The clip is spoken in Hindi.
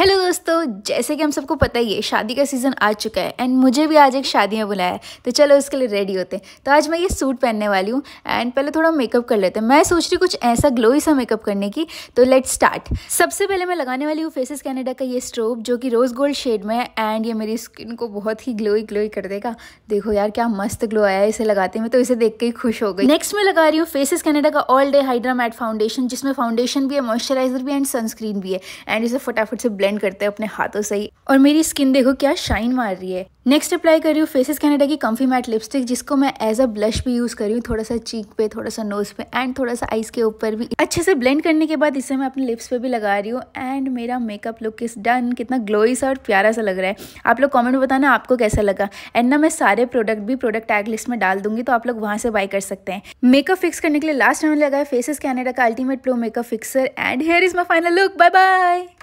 हेलो दोस्तों जैसे कि हम सबको पता ही है शादी का सीज़न आ चुका है एंड मुझे भी आज एक शादी में बुलाया है तो चलो उसके लिए रेडी होते हैं तो आज मैं ये सूट पहनने वाली हूँ एंड पहले थोड़ा मेकअप कर लेते हैं मैं सोच रही कुछ ऐसा ग्लोई सा मेकअप करने की तो लेट स्टार्ट सबसे पहले मैं लगाने वाली हूँ फेसिस कैनेडा का ये स्ट्रोप जो कि रोज़ गोल्ड शेड में है एंड ये मेरी स्किन को बहुत ही ग्लोई ग्लोई कर देगा देखो यार क्या मस्त ग्लो आया है इसे लगाते में तो इसे देख के ही खुश हो गई नेक्स्ट मैं लगा रही हूँ फेसिस कैनेडा का ऑल डे हाइड्रा फाउंडेशन जिसमें फाउंडेशन भी है मॉइस्चराइजर भी एंड सनस्क्रीन भी है एंड इसे फटाफट से ब्लैंड ब्लेंड करते हैं अपने हाथों से ही और मेरी स्किन देखो क्या शाइन मार रही है नेक्स्ट अप्लाई कर रही हूँ फेसेस कैनेडा की कम्फी मैट लिपस्टिक जिसको मैं एज अ ब्लश भी यूज़ कर रही हूँ थोड़ा सा चीक पे थोड़ा सा नोज पे एंड थोड़ा सा आइस के ऊपर भी अच्छे से ब्लेंड करने के बाद इसे मैं अपने लिप्स पे भी लगा रही हूँ एंड मेरा मेकअप लुक इस डन कितना ग्लोई सा और प्यारा सा लग रहा है आप लोग कॉमेंट बताना आपको कैसा लगा एंड ना मैं सारे प्रोडक्ट भी प्रोडक्ट टैग लिस्ट में डाल दूंगी तो आप लोग वहाँ से बाय कर सकते हैं मेकअप फिक्स करने के लिए लास्ट राउंड लगा है फेसेस कैनेडा का ultimate pro makeup fixer and here is my final look bye bye